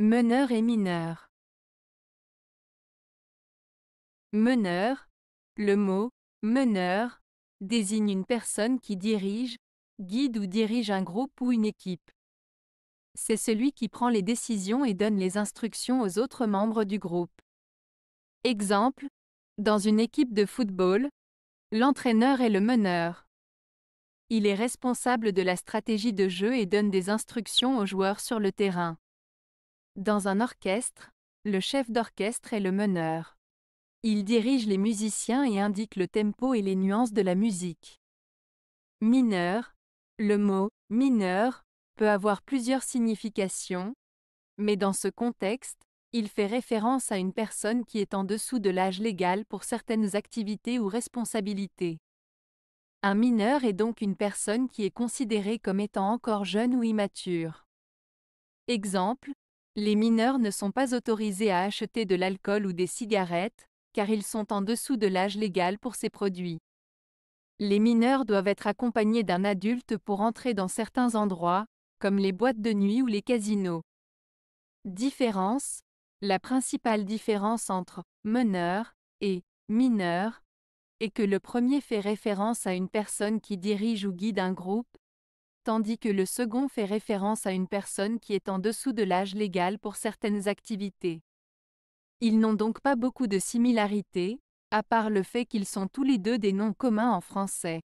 Meneur et mineur. Meneur. Le mot meneur désigne une personne qui dirige, guide ou dirige un groupe ou une équipe. C'est celui qui prend les décisions et donne les instructions aux autres membres du groupe. Exemple, dans une équipe de football, l'entraîneur est le meneur. Il est responsable de la stratégie de jeu et donne des instructions aux joueurs sur le terrain. Dans un orchestre, le chef d'orchestre est le meneur. Il dirige les musiciens et indique le tempo et les nuances de la musique. Mineur. Le mot mineur peut avoir plusieurs significations, mais dans ce contexte, il fait référence à une personne qui est en dessous de l'âge légal pour certaines activités ou responsabilités. Un mineur est donc une personne qui est considérée comme étant encore jeune ou immature. Exemple, les mineurs ne sont pas autorisés à acheter de l'alcool ou des cigarettes, car ils sont en dessous de l'âge légal pour ces produits. Les mineurs doivent être accompagnés d'un adulte pour entrer dans certains endroits, comme les boîtes de nuit ou les casinos. Différence La principale différence entre meneur et mineur est que le premier fait référence à une personne qui dirige ou guide un groupe, tandis que le second fait référence à une personne qui est en dessous de l'âge légal pour certaines activités. Ils n'ont donc pas beaucoup de similarités, à part le fait qu'ils sont tous les deux des noms communs en français.